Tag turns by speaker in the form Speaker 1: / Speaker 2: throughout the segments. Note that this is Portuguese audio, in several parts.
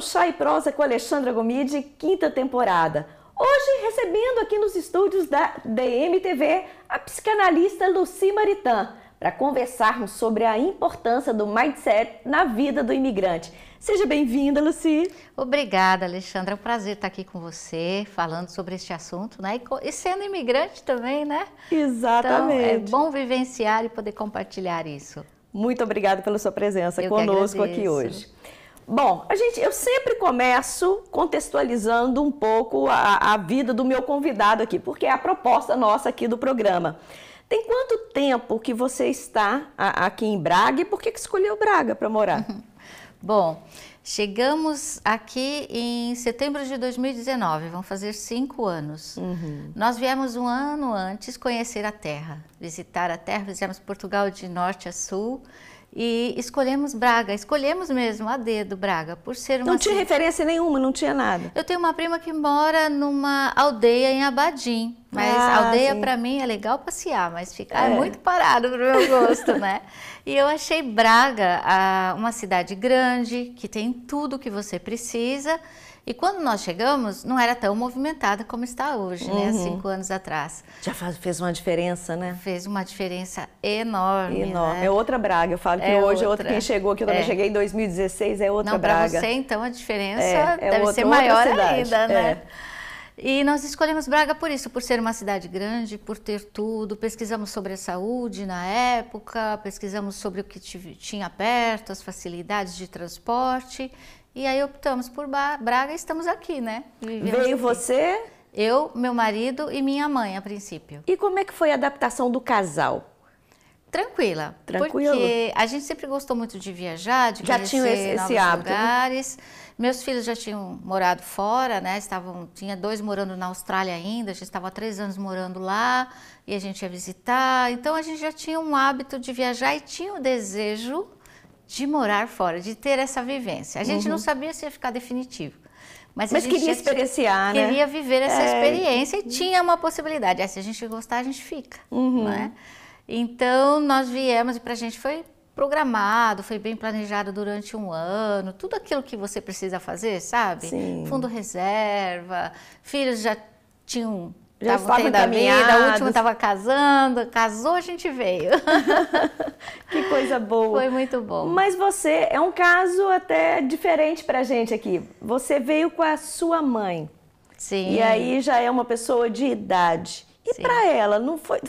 Speaker 1: ao Chá e Prosa com Alexandra Gomide, quinta temporada. Hoje recebendo aqui nos estúdios da DMTV a psicanalista Lucy Maritain, para
Speaker 2: conversarmos sobre a importância do mindset na vida do imigrante. Seja bem-vinda, Lucy. Obrigada, Alexandra. É um prazer estar aqui com você, falando sobre este assunto, né? E, sendo imigrante também, né? Exatamente. Então, é bom vivenciar e poder compartilhar isso.
Speaker 1: Muito obrigada pela sua presença Eu conosco aqui hoje. Bom, a gente, eu sempre começo contextualizando um pouco a, a vida do meu convidado aqui, porque é a proposta nossa aqui do programa. Tem quanto tempo que você está
Speaker 2: aqui em Braga e por que, que escolheu Braga para morar? Bom, Chegamos aqui em setembro de 2019, vão fazer cinco anos. Uhum. Nós viemos um ano antes conhecer a terra, visitar a terra, fizemos Portugal de norte a sul e escolhemos Braga, escolhemos mesmo a dedo Braga, por ser uma... Não tinha referência nenhuma, não tinha nada. Eu tenho uma prima que mora numa aldeia em Abadim, mas ah, aldeia para mim é legal passear, mas ficar é. muito parado pro meu gosto, né? E eu achei Braga a, uma cidade grande, que tem tudo que você precisa. E quando nós chegamos, não era tão movimentada como está hoje, uhum. né? Há uhum. cinco anos atrás. Já faz, fez uma diferença, né? Fez uma diferença enorme. Né? Enorme. Né? É outra Braga. Eu falo que é hoje outra. é outra. Quem chegou aqui, eu também é. cheguei
Speaker 1: em 2016,
Speaker 2: é outra não, Braga. Para você, então, a diferença é, é deve outra, ser maior ainda, né? É. E nós escolhemos Braga por isso, por ser uma cidade grande, por ter tudo. Pesquisamos sobre a saúde na época, pesquisamos sobre o que tinha perto, as facilidades de transporte. E aí optamos por Braga e estamos aqui, né? Vivemos Veio aqui. você? Eu, meu marido e minha mãe, a princípio. E como é que foi a adaptação do casal? Tranquila. Tranquilo. Porque a gente sempre gostou muito de viajar, de Já conhecer esse, esse novos hábito, né? lugares. Meus filhos já tinham morado fora, né? Estavam, tinha dois morando na Austrália ainda, Já estava há três anos morando lá e a gente ia visitar. Então a gente já tinha um hábito de viajar e tinha o desejo de morar fora, de ter essa vivência. A gente uhum. não sabia se ia ficar definitivo. Mas, mas queria experienciar, queria né? Queria viver essa é. experiência e tinha uma possibilidade. É, se a gente gostar, a gente fica, uhum. né? Então, nós viemos e para a gente foi programado, foi bem planejado durante um ano, tudo aquilo que você precisa fazer, sabe? Sim. Fundo reserva, filhos já tinham já estava tendo a vida, o último estava casando, casou, a gente veio.
Speaker 1: que coisa boa. Foi muito bom. Mas você é um caso até diferente a gente aqui. Você veio com a sua mãe. Sim. E aí já é uma pessoa de idade. E para ela, não foi.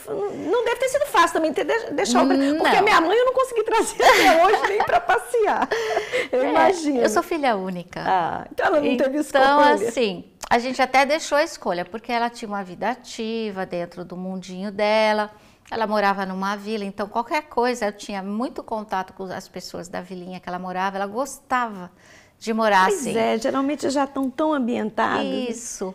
Speaker 1: Não deve ter sido fácil também ter deixado. Não. Hum, porque a minha mãe eu não consegui trazer até hoje nem para passear. Eu é, imagino. Eu sou
Speaker 2: filha única. Ah, então ela não então, teve escolha. Então, assim, a gente até deixou a escolha, porque ela tinha uma vida ativa dentro do mundinho dela. Ela morava numa vila, então qualquer coisa, eu tinha muito contato com as pessoas da vilinha que ela morava, ela gostava de morar pois assim. Pois é, geralmente já estão tão ambientados. Né? Isso. Né?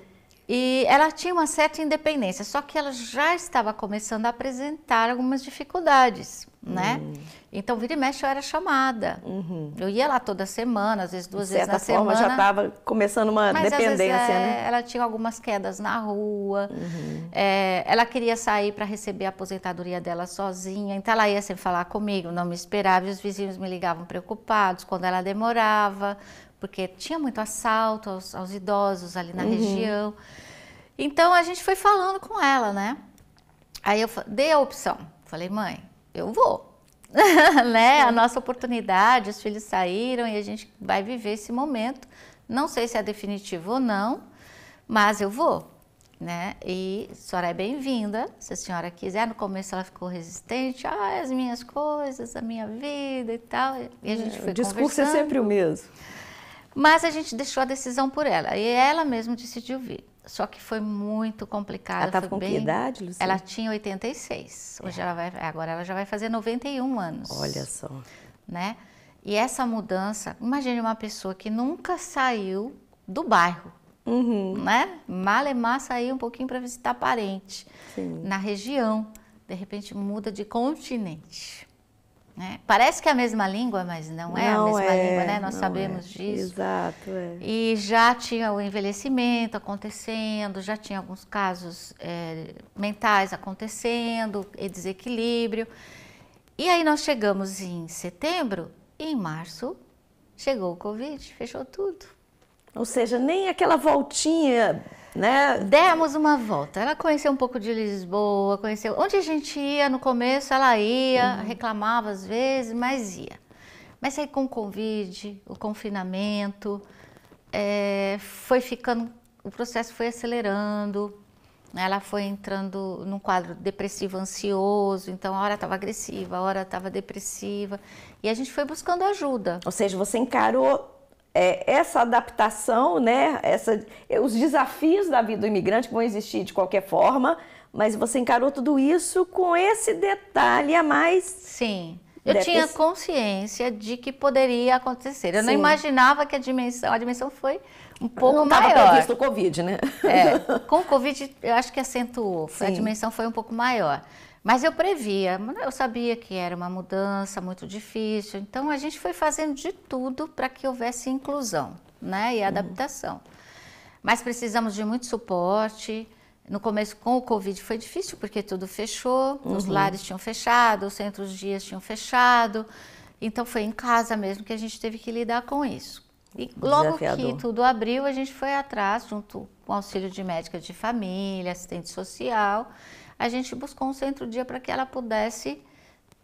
Speaker 2: E ela tinha uma certa independência, só que ela já estava começando a apresentar algumas dificuldades, né? Hum. Então, vira e mexe, eu era chamada. Uhum. Eu ia lá toda semana, às vezes duas De vezes na semana. De certa forma, já estava começando uma mas, dependência, vezes, é, né? Ela tinha algumas quedas na rua, uhum. é, ela queria sair para receber a aposentadoria dela sozinha, então ela ia sem falar comigo, não me esperava, e os vizinhos me ligavam preocupados quando ela demorava, porque tinha muito assalto aos, aos idosos ali na uhum. região. Então a gente foi falando com ela, né? Aí eu dei a opção. Falei, mãe, eu vou. né? A nossa oportunidade, os filhos saíram e a gente vai viver esse momento. Não sei se é definitivo ou não, mas eu vou. Né? E a senhora é bem-vinda, se a senhora quiser. No começo ela ficou resistente, ah, as minhas coisas, a minha vida e tal. E a gente é, foi O discurso é sempre o mesmo. Mas a gente deixou a decisão por ela. E ela mesma decidiu vir. Só que foi muito complicado. Ela estava com bem... que idade, Luciana? Ela tinha 86. Hoje é. ela vai... Agora ela já vai fazer 91 anos. Olha só. Né? E essa mudança, imagine uma pessoa que nunca saiu do bairro. Uhum. Né? Malemar saiu um pouquinho para visitar parente Sim. na região. De repente muda de continente. Né? Parece que é a mesma língua, mas não é não a mesma é, língua, né? Nós sabemos é. disso. Exato. É. E já tinha o envelhecimento acontecendo, já tinha alguns casos é, mentais acontecendo, e desequilíbrio. E aí nós chegamos em setembro e em março chegou o Covid, fechou tudo. Ou seja, nem aquela voltinha, né? Demos uma volta. Ela conheceu um pouco de Lisboa, conheceu. Onde a gente ia no começo, ela ia, uhum. reclamava às vezes, mas ia. Mas aí com o Covid, o confinamento, é, foi ficando. O processo foi acelerando. Né? Ela foi entrando num quadro depressivo ansioso, então a hora estava agressiva, a hora estava depressiva. E a gente foi buscando ajuda. Ou seja, você encarou é, essa
Speaker 1: adaptação, né, essa, eh, os desafios da vida do imigrante vão existir de qualquer forma, mas você encarou tudo isso com esse detalhe a mais. Sim.
Speaker 2: Eu né, tinha consciência de que poderia acontecer. Eu Sim. não imaginava que a dimensão, a dimensão foi um pouco não maior. Não previsto o
Speaker 1: Covid, né?
Speaker 2: É, com o Covid, eu acho que acentuou. Sim. A dimensão foi um pouco maior. Mas eu previa, eu sabia que era uma mudança muito difícil, então a gente foi fazendo de tudo para que houvesse inclusão né, e uhum. adaptação. Uhum. Mas precisamos de muito suporte. No começo, com o Covid, foi difícil porque tudo fechou, uhum. os lares tinham fechado, os centros dias tinham fechado. Então, foi em casa mesmo que a gente teve que lidar com isso. E logo Desafiador. que tudo abriu, a gente foi atrás, junto com auxílio de médica de família, assistente social, a gente buscou um centro-dia para que ela pudesse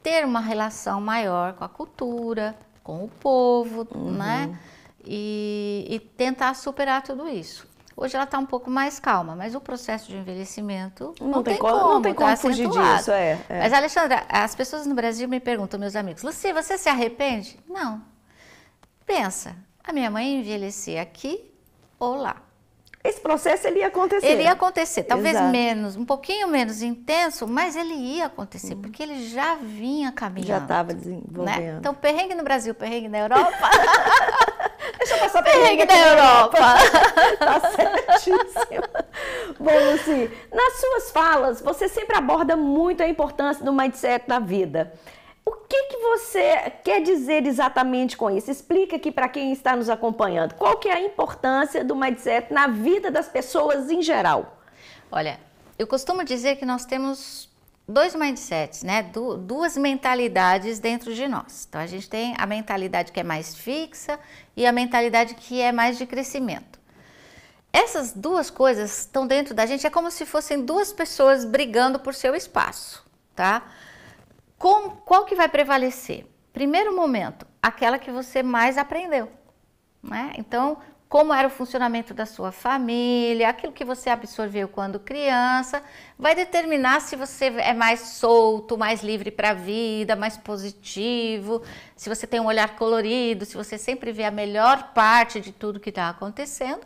Speaker 2: ter uma relação maior com a cultura, com o povo, uhum. né? E, e, tentar superar tudo isso. Hoje ela está um pouco mais calma, mas o processo de envelhecimento não, não tem, como, tá como, não tem como tá fugir acentuado. disso. É, é. Mas, Alexandra, as pessoas no Brasil me perguntam, meus amigos, Luci, você se arrepende? Não. Pensa, a minha mãe envelhecer aqui ou lá esse processo ele ia acontecer. Ele ia acontecer, talvez Exato. menos, um pouquinho menos intenso, mas ele ia acontecer, uhum. porque ele já vinha caminhando. Já
Speaker 1: estava né? desenvolvendo. Né? Então,
Speaker 2: perrengue no Brasil, perrengue na Europa. Deixa eu passar perrengue, perrengue na Europa. Europa. tá certíssimo. Bom, Luci, nas
Speaker 1: suas falas, você sempre aborda muito a importância do mindset na vida. O que, que você quer dizer exatamente com isso? Explica aqui para quem está nos acompanhando. Qual
Speaker 2: que é a importância do mindset na vida das pessoas em geral? Olha, eu costumo dizer que nós temos dois mindsets, né? Du duas mentalidades dentro de nós. Então a gente tem a mentalidade que é mais fixa e a mentalidade que é mais de crescimento. Essas duas coisas estão dentro da gente, é como se fossem duas pessoas brigando por seu espaço, tá? qual que vai prevalecer? Primeiro momento, aquela que você mais aprendeu. Né? Então, como era o funcionamento da sua família, aquilo que você absorveu quando criança, vai determinar se você é mais solto, mais livre para a vida, mais positivo, se você tem um olhar colorido, se você sempre vê a melhor parte de tudo que está acontecendo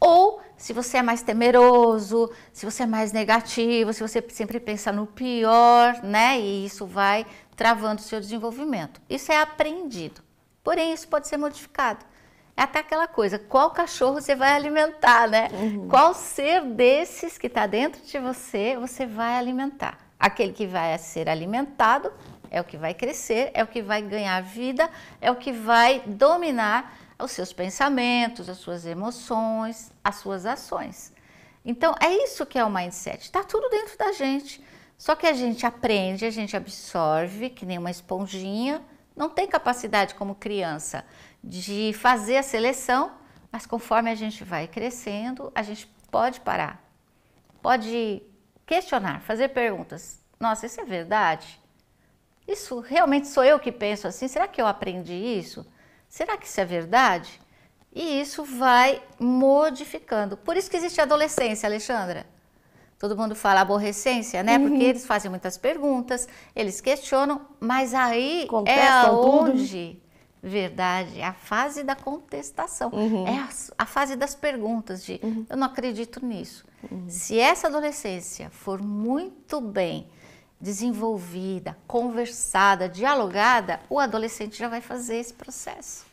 Speaker 2: ou se você é mais temeroso, se você é mais negativo, se você sempre pensa no pior, né? E isso vai travando o seu desenvolvimento. Isso é aprendido. Porém, isso pode ser modificado. É até aquela coisa, qual cachorro você vai alimentar, né? Uhum. Qual ser desses que está dentro de você, você vai alimentar. Aquele que vai ser alimentado é o que vai crescer, é o que vai ganhar vida, é o que vai dominar aos seus pensamentos, as suas emoções, as suas ações. Então, é isso que é o mindset. Está tudo dentro da gente. Só que a gente aprende, a gente absorve, que nem uma esponjinha. Não tem capacidade como criança de fazer a seleção, mas conforme a gente vai crescendo, a gente pode parar, pode questionar, fazer perguntas. Nossa, isso é verdade? Isso realmente sou eu que penso assim? Será que eu aprendi isso? Será que isso é verdade? E isso vai modificando. Por isso que existe a adolescência, Alexandra. Todo mundo fala aborrecência, né? Uhum. Porque eles fazem muitas perguntas, eles questionam, mas aí Contestam é onde, verdade, é a fase da contestação, uhum. é a, a, fase das perguntas de uhum. eu não acredito nisso. Uhum. Se essa adolescência for muito bem desenvolvida, conversada, dialogada, o adolescente já vai fazer esse processo.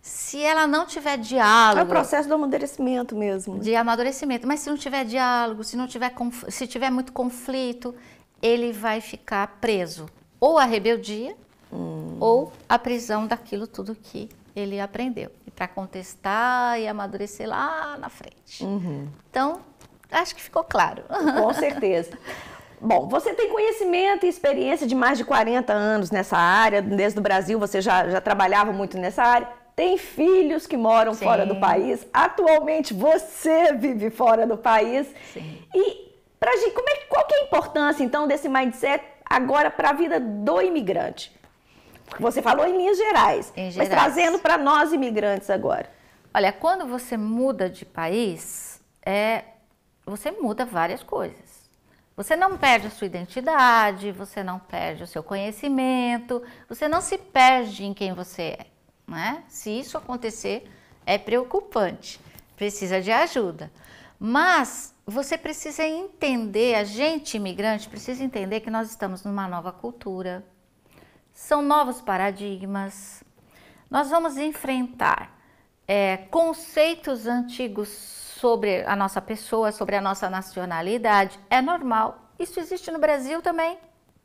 Speaker 2: Se ela não tiver diálogo. É o processo do amadurecimento mesmo. Né? De amadurecimento. Mas se não tiver diálogo, se não tiver, se tiver muito conflito, ele vai ficar preso. Ou à rebeldia, hum. ou à prisão daquilo tudo que ele aprendeu. E para contestar e amadurecer lá na frente. Uhum. Então, acho que ficou claro. Com
Speaker 1: certeza. Bom, você tem conhecimento e experiência de mais de 40 anos nessa área, desde o Brasil você já, já trabalhava muito nessa área. Tem filhos que moram Sim. fora do país. Atualmente você vive fora do país. Sim. E pra gente, como é, qual que é a importância então desse mindset agora para a vida do imigrante?
Speaker 2: Você falou em linhas gerais, em gerais. mas trazendo para nós imigrantes agora. Olha, quando você muda de país, é, você muda várias coisas. Você não perde a sua identidade, você não perde o seu conhecimento, você não se perde em quem você é. Né? Se isso acontecer, é preocupante, precisa de ajuda. Mas você precisa entender, a gente imigrante precisa entender que nós estamos numa nova cultura, são novos paradigmas. Nós vamos enfrentar é, conceitos antigos sobre a nossa pessoa, sobre a nossa nacionalidade. É normal. Isso existe no Brasil também,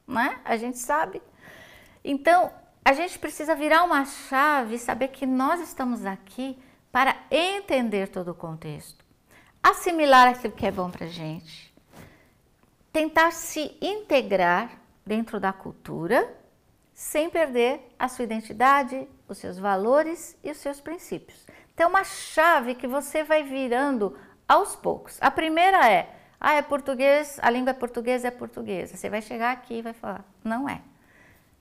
Speaker 2: né? A gente sabe. Então, a gente precisa virar uma chave e saber que nós estamos aqui para entender todo o contexto, assimilar aquilo que é bom para gente, tentar se integrar dentro da cultura sem perder a sua identidade, os seus valores e os seus princípios. Então, uma chave que você vai virando aos poucos. A primeira é, ah, é português, a língua é portuguesa, é portuguesa. Você vai chegar aqui e vai falar, não é.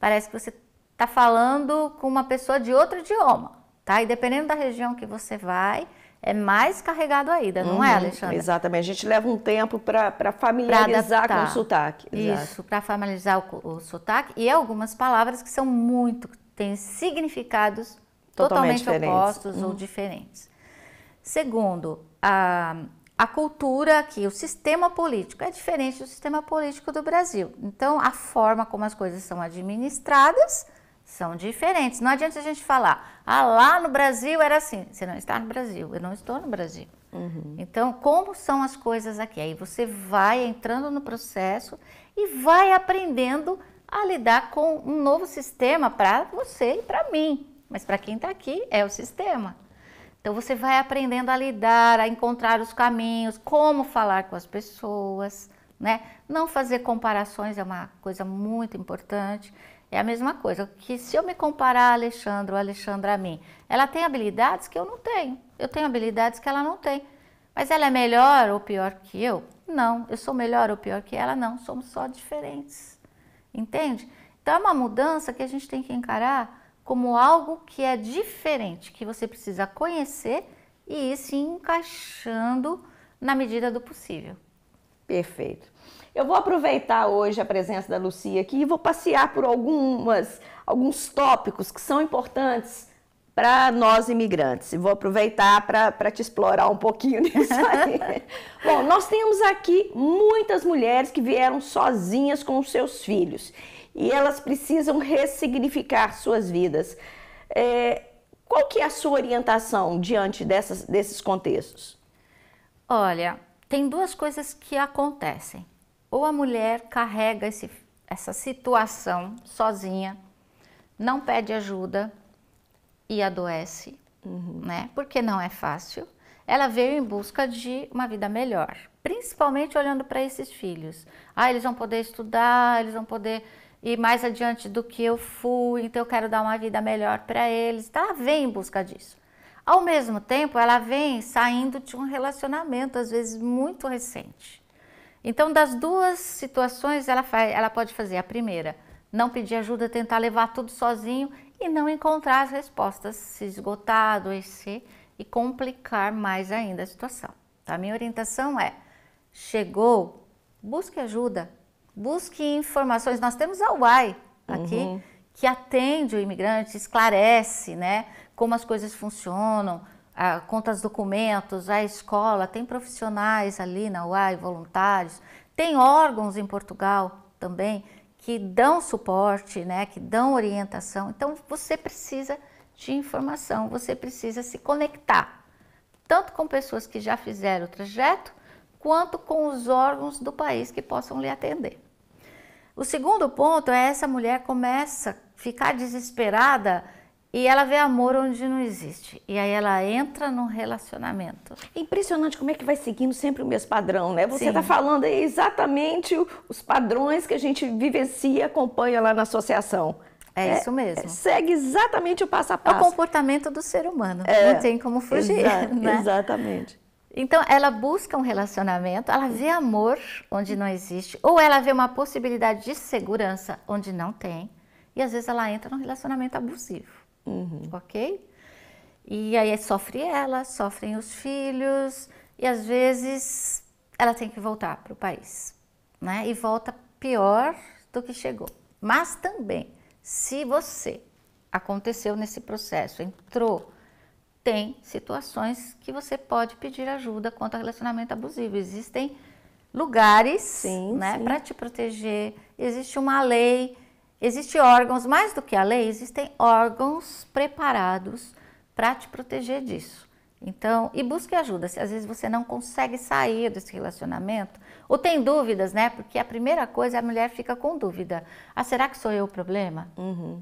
Speaker 2: Parece que você está falando com uma pessoa de outro idioma, tá? E dependendo da região que você vai, é mais carregado ainda, não é, uhum, é, Alexandre? Exatamente. A gente leva um tempo para familiarizar pra com o sotaque. Isso, para familiarizar o, o sotaque. E algumas palavras que são muito, têm significados totalmente, totalmente opostos uhum. ou diferentes. Segundo, a, a cultura aqui, o sistema político é diferente do sistema político do Brasil. Então, a forma como as coisas são administradas são diferentes. Não adianta a gente falar, ah, lá no Brasil era assim. Você não está no Brasil, eu não estou no Brasil. Uhum. Então, como são as coisas aqui? Aí você vai entrando no processo e vai aprendendo a lidar com um novo sistema para você e para mim mas para quem está aqui é o sistema. Então você vai aprendendo a lidar, a encontrar os caminhos, como falar com as pessoas, né? Não fazer comparações é uma coisa muito importante. É a mesma coisa que se eu me comparar a Alexandre ou a Alexandra a mim, ela tem habilidades que eu não tenho, eu tenho habilidades que ela não tem. Mas ela é melhor ou pior que eu? Não. Eu sou melhor ou pior que ela? Não. Somos só diferentes. Entende? Então é uma mudança que a gente tem que encarar como algo que é diferente, que você precisa conhecer e ir se encaixando na medida do possível.
Speaker 1: Perfeito. Eu vou aproveitar hoje a presença da Lucia aqui e vou passear por algumas, alguns tópicos que são importantes para nós imigrantes. E vou aproveitar para te explorar um pouquinho nisso aí. Bom, nós temos aqui muitas mulheres que vieram sozinhas com os seus filhos e elas precisam ressignificar suas vidas. É, qual que é a sua orientação diante dessas, desses contextos?
Speaker 2: Olha, tem duas coisas que acontecem. Ou a mulher carrega esse, essa situação sozinha, não pede ajuda e adoece, uhum. né? Porque não é fácil. Ela veio em busca de uma vida melhor, principalmente olhando para esses filhos. Ah, eles vão poder estudar, eles vão poder e mais adiante do que eu fui, então eu quero dar uma vida melhor para eles. Então ela vem em busca disso. Ao mesmo tempo, ela vem saindo de um relacionamento, às vezes muito recente. Então, das duas situações, ela, faz, ela pode fazer a primeira, não pedir ajuda, tentar levar tudo sozinho e não encontrar as respostas, se esgotar, adoecer e complicar mais ainda a situação. Tá? Minha orientação é: chegou, busque ajuda, busque informações. Nós temos a UAI aqui, uhum. que atende o imigrante, esclarece né, como as coisas funcionam, a, os documentos, a escola, tem profissionais ali na UAI, voluntários, tem órgãos em Portugal também que dão suporte, né, que dão orientação. Então você precisa de informação, você precisa se conectar, tanto com pessoas que já fizeram o trajeto, quanto com os órgãos do país que possam lhe atender. O segundo ponto é essa mulher começa a ficar desesperada e ela vê amor onde não existe. E aí ela entra num relacionamento.
Speaker 1: É impressionante como é que vai seguindo sempre o mesmo padrão, né? Você está falando exatamente os padrões que a gente vivencia e acompanha lá na associação. É, é isso mesmo. segue exatamente o passo a passo. É o
Speaker 2: comportamento do ser humano. É, não tem como fugir. Exa né? Exatamente. Então, ela busca um relacionamento, ela vê amor onde não existe, ou ela vê uma possibilidade de segurança onde não tem, e às vezes ela entra num relacionamento abusivo, uhum. ok? E aí sofre ela, sofrem os filhos, e às vezes ela tem que voltar para o país, né? E volta pior do que chegou. Mas também, se você aconteceu nesse processo, entrou tem situações que você pode pedir ajuda quanto a relacionamento abusivo. Existem lugares sim, né, para te proteger, existe uma lei, existe órgãos, mais do que a lei, existem órgãos preparados para te proteger disso. Então, e busque ajuda, se às vezes você não consegue sair desse relacionamento, ou tem dúvidas, né? Porque a primeira coisa, a mulher fica com dúvida. Ah, será que sou eu o problema? Uhum.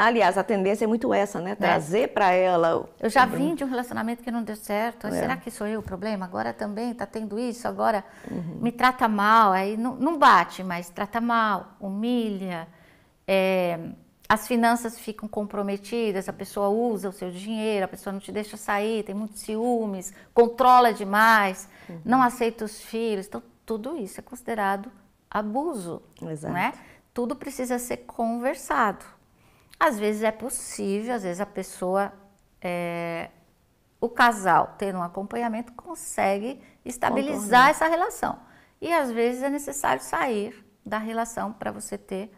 Speaker 2: Aliás, a tendência é muito essa, né? É. Trazer é. para ela. Eu já vim de um relacionamento que não deu certo. É. Será que sou eu o problema? Agora também está tendo isso. Agora uhum. me trata mal. Aí não, não, bate, mas trata mal, humilha. É, as finanças ficam comprometidas. A pessoa usa o seu dinheiro. A pessoa não te deixa sair. Tem muitos ciúmes. Controla demais. Uhum. Não aceita os filhos. Então tudo isso é considerado abuso, né? Exato. né? Tudo precisa ser conversado. Às vezes é possível, às vezes a pessoa, é, o casal, tendo um acompanhamento, consegue estabilizar Contorno. essa relação. E às vezes é necessário sair da relação para você ter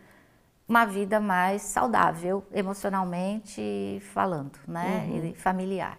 Speaker 2: uma vida mais saudável emocionalmente falando, né? Uhum. E familiar.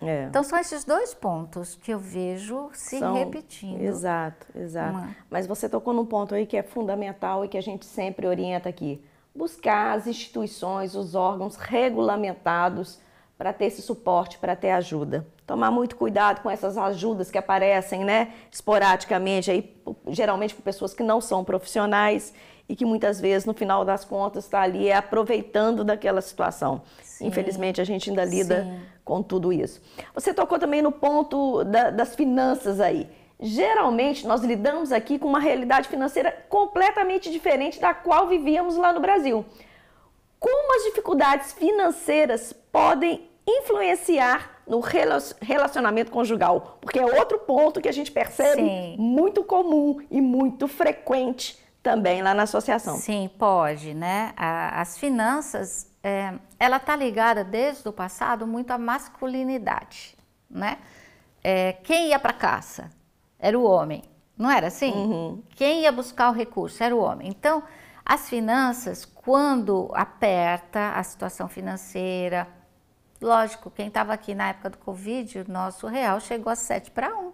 Speaker 2: É. Então são esses dois pontos que eu vejo se são... repetindo. Exato, exato. Uma... Mas você
Speaker 1: tocou num ponto aí que é fundamental e que a gente sempre orienta aqui buscar as instituições, os órgãos regulamentados para ter esse suporte, para ter ajuda. Tomar muito cuidado com essas ajudas que aparecem, né, esporadicamente aí, geralmente por pessoas que não são profissionais e que muitas vezes no final das contas está ali aproveitando daquela situação. Sim, Infelizmente a gente ainda lida sim. com tudo isso. Você tocou também no ponto da, das finanças aí geralmente nós lidamos aqui com uma realidade financeira completamente diferente da qual vivíamos lá no Brasil. Como as dificuldades financeiras podem influenciar no relacionamento conjugal? Porque é outro ponto que a gente percebe Sim. muito comum e muito
Speaker 2: frequente também lá na associação. Sim, pode, né? as finanças, é, ela está ligada desde o passado muito à masculinidade, né? É, quem ia para caça? era o homem. Não era assim? Uhum. Quem ia buscar o recurso era o homem. Então, as finanças, quando aperta a situação financeira, lógico, quem estava aqui na época do Covid, o nosso real chegou a 7 para 1.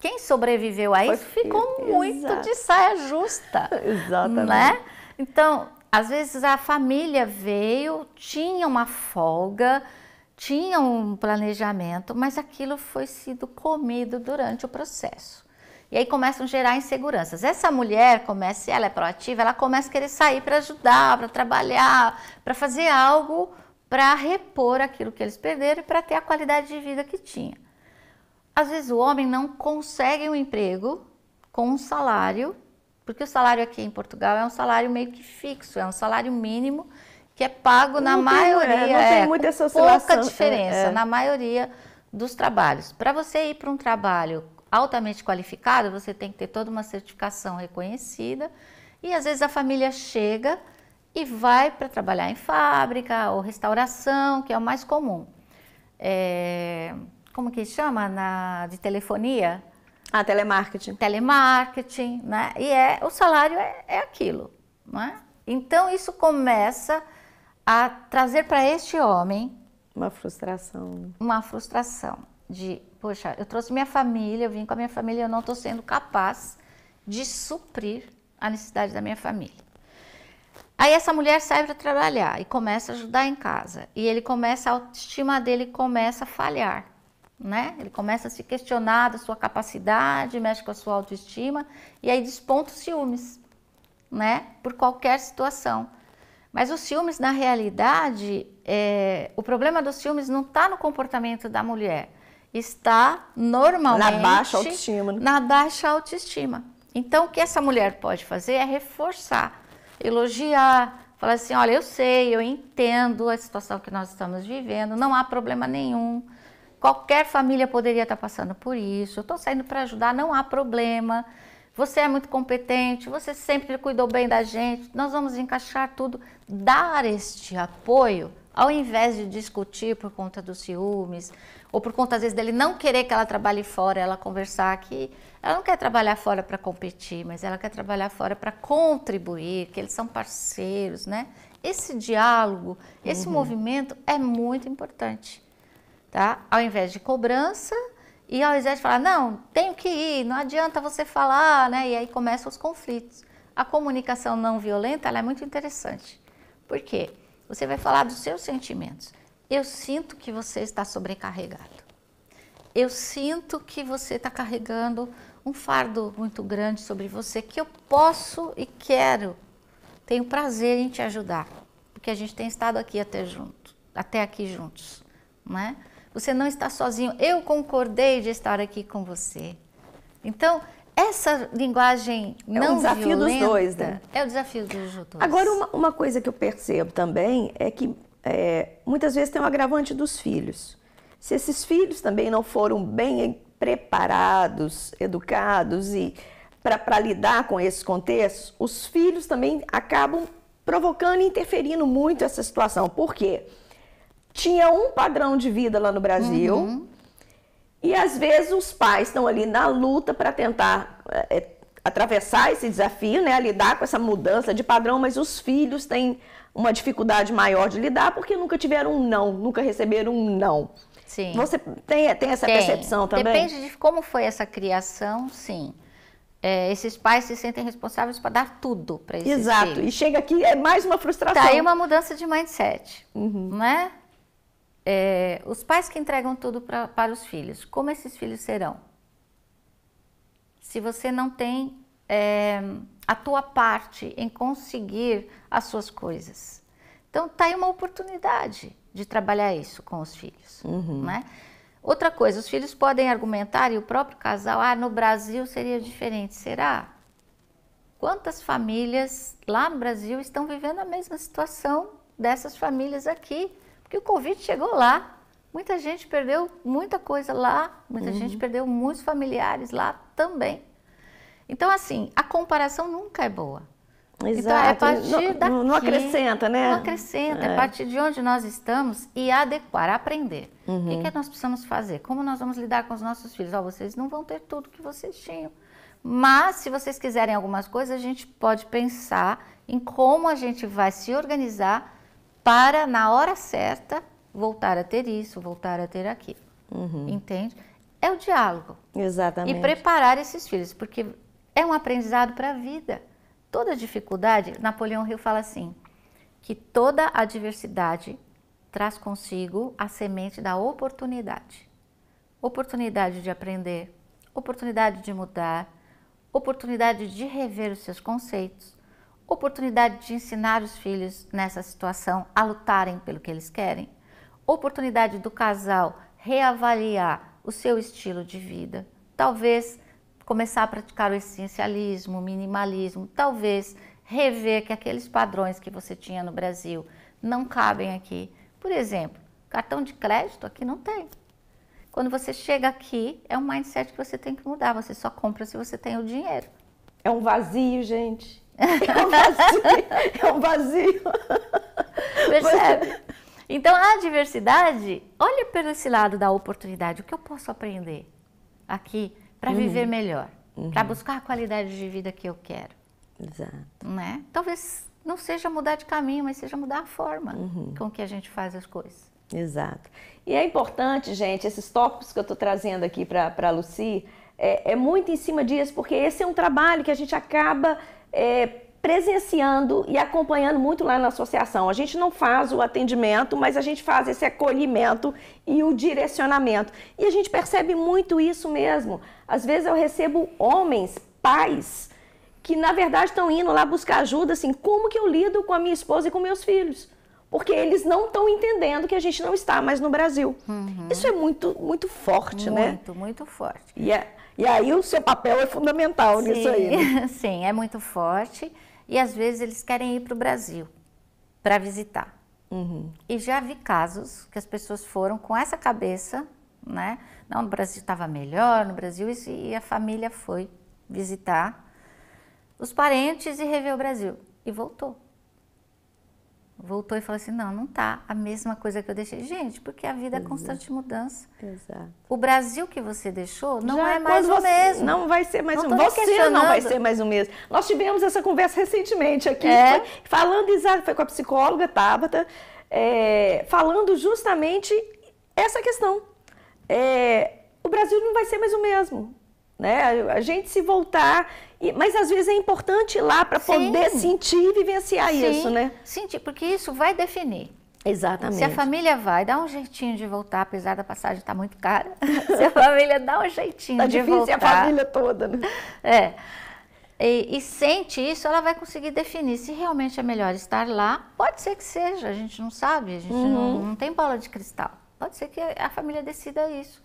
Speaker 2: Quem sobreviveu a isso ficou muito Exato. de saia justa. Né? Exatamente. Né? Então, às vezes a família veio, tinha uma folga, tinham um planejamento, mas aquilo foi sido comido durante o processo. E aí começam a gerar inseguranças. Essa mulher começa, se ela é proativa, ela começa a querer sair para ajudar, para trabalhar, para fazer algo para repor aquilo que eles perderam e para ter a qualidade de vida que tinha. Às vezes o homem não consegue um emprego com um salário, porque o salário aqui em Portugal é um salário meio que fixo, é um salário mínimo que é pago na maioria. é, não tem é, muita é, pouca é. diferença é, na maioria dos trabalhos. Para você ir para um trabalho altamente qualificado, você tem que ter toda uma certificação reconhecida. E às vezes a família chega e vai para trabalhar em fábrica ou restauração, que é o mais comum. É, como que chama? Na, de telefonia? Ah, telemarketing. Telemarketing, né? E é, o salário é, é aquilo, né? Então isso começa a trazer para este homem uma frustração. Uma frustração de, poxa, eu trouxe minha família, eu vim com a minha família, eu não estou sendo capaz de suprir a necessidade da minha família. Aí essa mulher sai para trabalhar e começa a ajudar em casa. E ele começa, a autoestima dele começa a falhar, né? Ele começa a se questionar da sua capacidade, mexe com a sua autoestima e aí desponta os ciúmes, né? Por qualquer situação. Mas os filmes, na realidade, é, o problema dos filmes não está no comportamento da mulher, está normalmente na baixa autoestima. Né? Na baixa autoestima. Então, o que essa mulher pode fazer é reforçar, elogiar, falar assim: olha, eu sei, eu entendo a situação que nós estamos vivendo, não há problema nenhum. Qualquer família poderia estar tá passando por isso. Eu estou saindo para ajudar, não há problema. Você é muito competente, você sempre cuidou bem da gente, nós vamos encaixar tudo. Dar este apoio, ao invés de discutir por conta dos ciúmes, ou por conta, às vezes, dele não querer que ela trabalhe fora, ela conversar aqui. Ela não quer trabalhar fora para competir, mas ela quer trabalhar fora para contribuir, que eles são parceiros, né? Esse diálogo, esse uhum. movimento é muito importante, tá? Ao invés de cobrança, e ao invés de falar, não, tenho que ir, não adianta você falar, né? E aí começam os conflitos. A comunicação não violenta é muito interessante. Por quê? Você vai falar dos seus sentimentos. Eu sinto que você está sobrecarregado. Eu sinto que você está carregando um fardo muito grande sobre você que eu posso e quero. Tenho prazer em te ajudar, porque a gente tem estado aqui até junto, até aqui juntos, né? Você não está sozinho. Eu concordei de estar aqui com você. Então, essa linguagem não é um desafio violenta, dos dois, né? É o desafio dos dois. Agora, uma, uma coisa que eu percebo
Speaker 1: também é que é, muitas vezes tem um agravante dos filhos. Se esses filhos também não foram bem preparados, educados e para lidar com esses contextos, os filhos também acabam provocando e interferindo muito essa situação. Por quê? Porque tinha um padrão de vida lá no Brasil. Uhum. E às vezes os pais estão ali na luta para tentar é, atravessar esse desafio, né, lidar com essa mudança de padrão, mas os filhos têm uma dificuldade maior de lidar porque nunca tiveram um não, nunca receberam um não. Sim. Você tem, tem essa tem. percepção também? Depende de
Speaker 2: como foi essa criação, sim. É, esses pais se sentem responsáveis para dar tudo para esses Exato. filhos. Exato. E chega aqui, é mais uma frustração. Tá aí uma mudança de mindset, uhum. né? é, os pais que entregam tudo pra, para os filhos, como esses filhos serão? Se você não tem é, a tua parte em conseguir as suas coisas. Então, tá aí uma oportunidade de trabalhar isso com os filhos, uhum. né? Outra coisa, os filhos podem argumentar, e o próprio casal, ah, no Brasil seria diferente. Será? Quantas famílias lá no Brasil estão vivendo a mesma situação dessas famílias aqui? Porque o Covid chegou lá. Muita gente perdeu muita coisa lá, muita uhum. gente perdeu muitos familiares lá também. Então, assim, a comparação nunca é boa.
Speaker 1: Exato. Então, é a partir daqui, não, acrescenta, né? Não acrescenta. É. a partir
Speaker 2: de onde nós estamos e adequar, aprender. Uhum. O que, uhum. que nós precisamos fazer? Como nós vamos lidar com os nossos filhos? Oh, vocês não vão ter tudo que vocês tinham. Mas, se vocês quiserem algumas coisas, a gente pode pensar em como a gente vai se organizar para, na hora certa, voltar a ter isso, voltar a ter aquilo. Uhum. Entende? É o diálogo. Exatamente. E preparar esses filhos, porque é um aprendizado para a vida. Toda dificuldade, Napoleão Hill fala assim, que toda adversidade traz consigo a semente da oportunidade. Oportunidade de aprender, oportunidade de mudar, oportunidade de rever os seus conceitos, oportunidade de ensinar os filhos nessa situação a lutarem pelo que eles querem, oportunidade do casal reavaliar o seu estilo de vida, talvez começar a praticar o essencialismo, o minimalismo, talvez rever que aqueles padrões que você tinha no Brasil não cabem aqui. Por exemplo, cartão de crédito aqui não tem. Quando você chega aqui, é um mindset que você tem que mudar, você só compra se você tem o dinheiro. É um vazio, gente é, é um vazio. Percebe? Então a diversidade, olha pelo esse lado da oportunidade, o que eu posso aprender aqui para uhum. viver melhor, uhum. para buscar a qualidade de vida que eu quero. Exato. Né? Talvez não seja mudar de caminho, mas seja mudar a forma uhum. com que a gente faz as coisas. Exato. E é importante, gente, esses tópicos
Speaker 1: que eu estou trazendo aqui para a Lucy, é, é muito em cima disso, porque esse é um trabalho que a gente acaba é, presenciando e acompanhando muito lá na associação. A gente não faz o atendimento, mas a gente faz esse acolhimento e o direcionamento. E a gente percebe muito isso mesmo. Às vezes eu recebo homens, pais, que na verdade estão indo lá buscar ajuda, assim, como que eu lido com a minha esposa e com meus filhos? Porque eles não estão entendendo que a gente não está mais no Brasil. Uhum. Isso é muito, muito
Speaker 2: forte, muito, né? Muito, muito forte. Yeah. É e aí o seu papel é fundamental sim, nisso aí. Né? Sim, é muito forte. E às vezes eles querem ir para o Brasil para visitar. Uhum. E já vi casos que as pessoas foram com essa cabeça, né? Não, no Brasil estava melhor, no Brasil isso, e a família foi visitar os parentes e rever o Brasil. E voltou voltou e falou assim: não, não tá a mesma coisa que eu deixei. Gente, porque a vida é, é. constante mudança. Exato. O Brasil que você deixou não Já é, é mais o mesmo. Não vai ser mais não o mesmo. Você não vai ser mais o
Speaker 1: mesmo. Nós tivemos essa conversa recentemente aqui, é. foi, falando exato, foi com a psicóloga Tabata, é, falando justamente essa questão. É, o Brasil não vai ser mais o mesmo. Né? A gente se voltar, mas às vezes é importante ir lá para poder sentir e vivenciar Sim. isso, né?
Speaker 2: Sentir, porque isso vai definir. Exatamente. Se a família vai, dá um jeitinho de voltar, apesar da passagem estar tá muito cara. se a família dá um jeitinho tá de voltar. voltar. difícil a família toda, né? É. E, e, sente isso, ela vai conseguir definir se realmente é melhor estar lá. Pode ser que seja, a gente não sabe, a gente uhum. não, não tem bola de cristal. Pode ser que a família decida isso.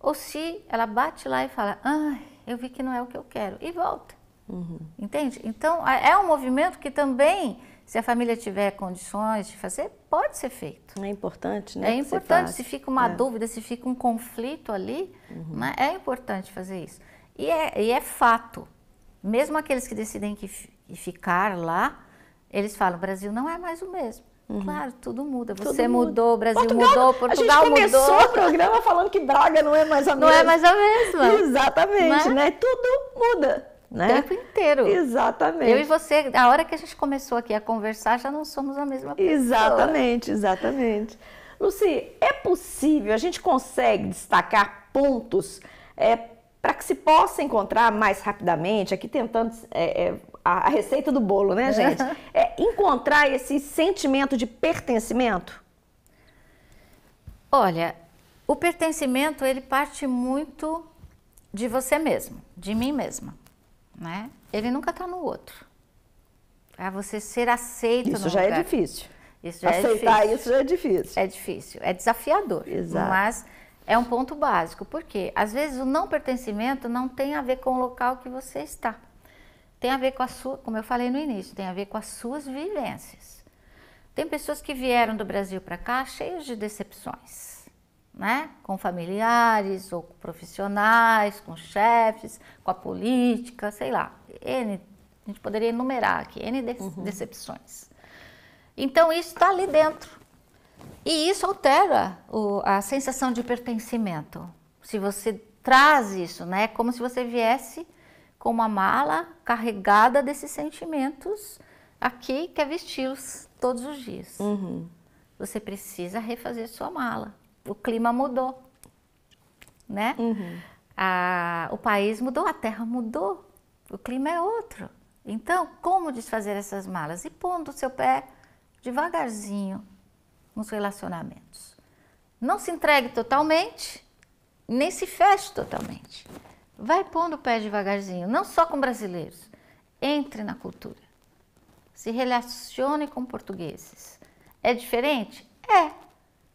Speaker 2: Ou se ela bate lá e fala, ah, eu vi que não é o que eu quero, e volta. Uhum. Entende? Então, é um movimento que também, se a família tiver condições de fazer, pode ser feito. É importante, né? É importante. Se fica uma é. dúvida, se fica um conflito ali, uhum. né? é importante fazer isso. E é, e é fato. Mesmo aqueles que decidem que, que ficar lá, eles falam: o Brasil não é mais o mesmo. Uhum. Claro, tudo muda. Você tudo mudou, o Brasil Portugal, mudou, Portugal mudou. A gente começou mudou. o programa falando que Braga não
Speaker 1: é mais a não é mesma. Não é mais a mesma. Exatamente, né? né? Tudo muda. Né? O
Speaker 2: tempo inteiro. Exatamente. Eu e você, a hora que a gente começou aqui a conversar, já não somos a mesma pessoa. Exatamente, exatamente.
Speaker 1: Luci, é possível, a gente consegue destacar pontos é, para que se possa encontrar mais rapidamente, aqui tentando é, é, a, a receita do bolo, né, é. gente? É encontrar esse sentimento de
Speaker 2: pertencimento? Olha, o pertencimento ele parte muito de você mesmo, de mim mesma, né? Ele nunca está no outro. É você ser aceito Isso no já é lugar. é difícil. Isso já é Aceitar é difícil. isso já é difícil. É difícil, é desafiador. Exato. Mas é um ponto básico, porque às vezes o não pertencimento não tem a ver com o local que você está. Tem a ver com a sua, como eu falei no início, tem a ver com as suas vivências. Tem pessoas que vieram do Brasil para cá cheias de decepções, né? Com familiares ou com profissionais, com chefes, com a política, sei lá. N, a gente poderia enumerar aqui N de uhum. decepções. Então isso está ali dentro. E isso altera o, a sensação de pertencimento. Se você traz isso, né? É como se você viesse com uma mala carregada desses sentimentos aqui quer é vesti-los todos os dias. Uhum. Você precisa refazer sua mala. O clima mudou, né? Uhum. A, o país mudou, a terra mudou, o clima é outro. Então, como desfazer essas malas? E pondo o seu pé devagarzinho nos relacionamentos. Não se entregue totalmente, nem se feche totalmente. Vai pondo o pé devagarzinho, não só com brasileiros. Entre na cultura. Se relacione com portugueses. É diferente? É.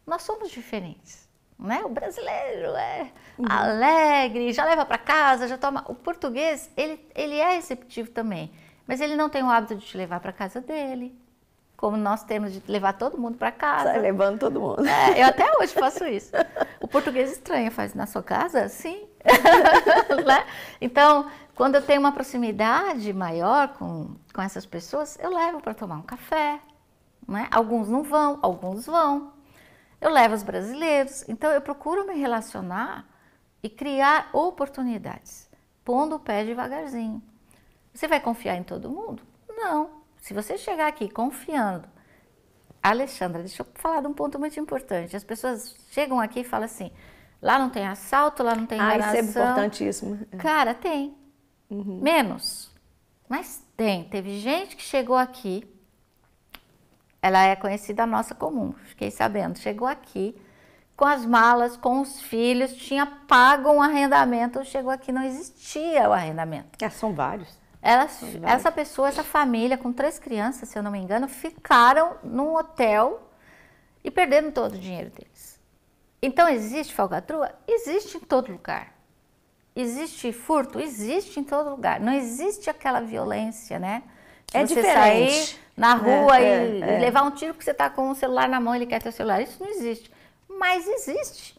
Speaker 2: Nós somos diferentes. Né? O brasileiro é uhum. alegre, já leva para casa, já toma. O português, ele, ele é receptivo também, mas ele não tem o hábito de te levar para casa dele, como nós temos de levar todo mundo para casa. Sai levando todo mundo. É, eu até hoje faço isso. O português estranho faz na sua casa? Sim né? Então, quando eu tenho uma proximidade maior com, com essas pessoas, eu levo para tomar um café. Né? Alguns não vão, alguns vão. Eu levo os brasileiros. Então, eu procuro me relacionar e criar oportunidades, pondo o pé devagarzinho. Você vai confiar em todo mundo? Não. Se você chegar aqui confiando, Alexandra, deixa eu falar de um ponto muito importante. As pessoas chegam aqui e falam assim: Lá não tem assalto, lá não tem ah, isso é importantíssimo. É. Cara, tem. Uhum. Menos. Mas tem. Teve gente que chegou aqui, ela é conhecida nossa comum, fiquei sabendo. Chegou aqui com as malas, com os filhos, tinha pago um arrendamento, chegou aqui, não existia o arrendamento. É, são vários. Ela, são vários. Essa pessoa, essa família, com três crianças, se eu não me engano, ficaram num hotel e perderam todo o dinheiro deles. Então existe falcatrua? Existe em todo lugar. Existe furto? Existe em todo lugar. Não existe aquela violência, né? Que é você diferente. sair na é, rua é, e, é, levar um tiro porque você está com o um celular na mão e ele quer teu celular. Isso não existe. Mas existe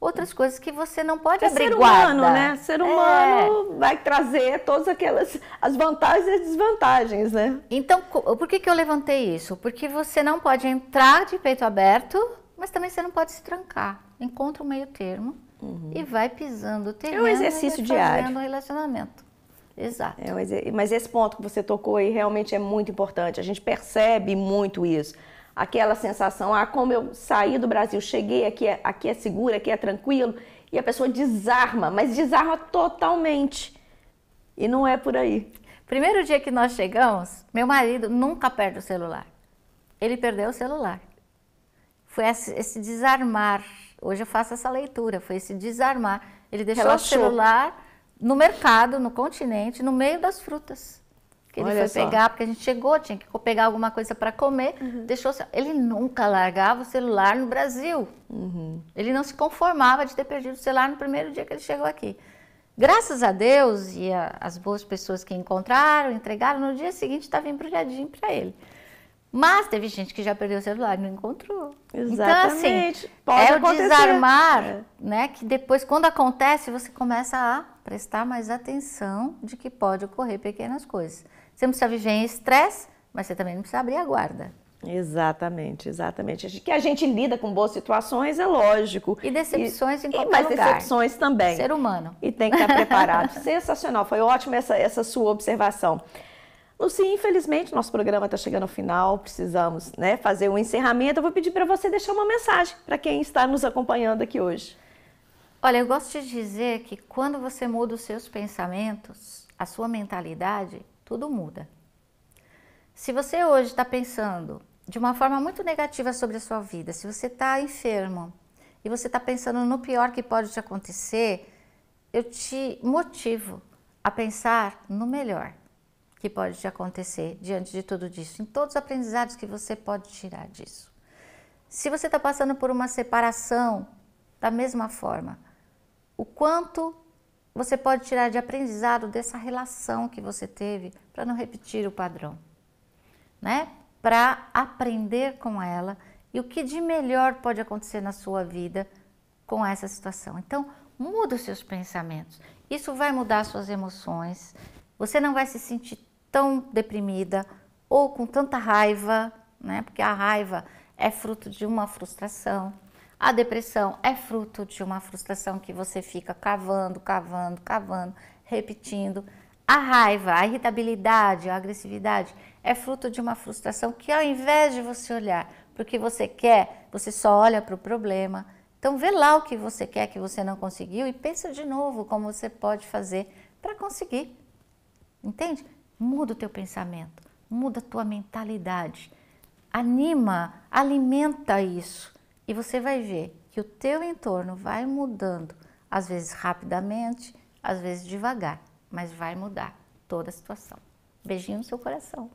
Speaker 2: outras coisas que você não pode é abrir ser humano, né? Ser é. humano é. vai trazer todas aquelas as vantagens e as desvantagens, né? Então, por que, que eu levantei isso? Porque você não pode entrar de peito aberto mas também você não pode se trancar. Encontra um meio termo uhum. e vai pisando o terreno. É um exercício diário. um relacionamento.
Speaker 1: Exato. É, é mas esse ponto que você tocou aí realmente é muito importante. A gente percebe muito isso. Aquela sensação, ah, como eu saí do Brasil, cheguei aqui, é, aqui é seguro, aqui é tranquilo. E a pessoa
Speaker 2: desarma, mas desarma totalmente. E não é por aí. Primeiro dia que nós chegamos, meu marido nunca perde o celular. Ele perdeu o celular foi esse desarmar. Hoje eu faço essa leitura, foi esse desarmar. Ele deixou Relaxou. o celular no mercado, no continente, no meio das frutas. Que Olha ele foi só. pegar, porque a gente chegou, tinha que pegar alguma coisa para comer, uhum. deixou. Ele nunca largava o celular no Brasil. Uhum. Ele não se conformava de ter perdido o celular no primeiro dia que ele chegou aqui. Graças a Deus e a, as boas pessoas que encontraram, entregaram, no dia seguinte estava embrulhadinho para ele. Mas teve gente que já perdeu o celular e não encontrou. Exatamente. Então, assim, Pode é acontecer. o desarmar, é. né? Que depois, quando acontece, você começa a prestar mais atenção de que pode ocorrer pequenas coisas. Você não precisa viver em estresse, mas você também não precisa abrir a guarda.
Speaker 1: Exatamente, exatamente. Que
Speaker 2: a gente lida com boas situações, é
Speaker 1: lógico.
Speaker 2: E decepções e, em qualquer e, mais lugar. decepções também. Ser humano.
Speaker 1: E tem que estar preparado. Sensacional, foi ótima essa, essa sua observação. Luci, infelizmente, nosso programa está chegando ao final, precisamos né, fazer um encerramento.
Speaker 2: Eu vou pedir para você deixar uma mensagem para quem está nos acompanhando aqui hoje. Olha, eu gosto de dizer que quando você muda os seus pensamentos, a sua mentalidade, tudo muda. Se você hoje está pensando de uma forma muito negativa sobre a sua vida, se você está enfermo e você está pensando no pior que pode te acontecer, eu te motivo a pensar no melhor que pode te acontecer diante de tudo disso, em todos os aprendizados que você pode tirar disso. Se você está passando por uma separação, da mesma forma, o quanto você pode tirar de aprendizado dessa relação que você teve para não repetir o padrão, né? Para aprender com ela e o que de melhor pode acontecer na sua vida com essa situação. Então, muda os seus pensamentos. Isso vai mudar suas emoções. Você não vai se sentir tão deprimida ou com tanta raiva, né? Porque a raiva é fruto de uma frustração. A depressão é fruto de uma frustração que você fica cavando, cavando, cavando, repetindo. A raiva, a irritabilidade, a agressividade é fruto de uma frustração que ao invés de você olhar para o que você quer, você só olha para o problema. Então vê lá o que você quer que você não conseguiu e pensa de novo como você pode fazer para conseguir. Entende? Muda o teu pensamento, muda a tua mentalidade. Anima, alimenta isso e você vai ver que o teu entorno vai mudando, às vezes rapidamente, às vezes devagar, mas vai mudar toda a situação. Beijinho no seu coração.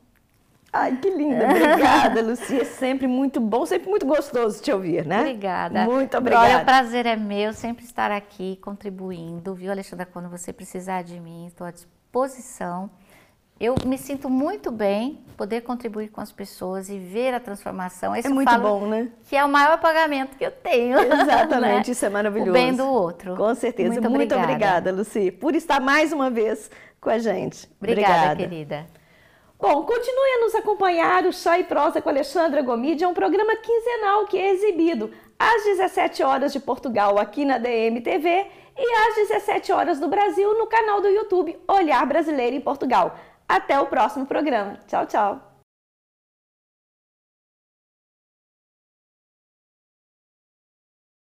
Speaker 2: Ai, que linda. Obrigada,
Speaker 1: Lucia. Sempre muito bom, sempre muito gostoso te ouvir, né? Obrigada. Muito obrigada. Olha, o
Speaker 2: prazer é meu sempre estar aqui contribuindo, viu, Alexandra? Quando você precisar de mim, estou à disposição. Eu me sinto muito bem poder contribuir com as pessoas e ver a transformação. Esse é muito bom, né? Que é o maior pagamento que eu tenho. Né? Exatamente, né? isso é maravilhoso. O bem do outro. Com
Speaker 1: certeza. Muito, muito obrigada. obrigada, Luci, por estar mais uma vez com a gente. Obrigada, obrigada. querida. Bom, continue a nos acompanhar. O Chá e Prosa com Alexandra Gomide é um programa quinzenal que é exibido às 17 horas de Portugal aqui na DMTV e às 17 horas do Brasil no canal do YouTube Olhar Brasileiro em Portugal. Até
Speaker 2: o próximo programa. Tchau, tchau!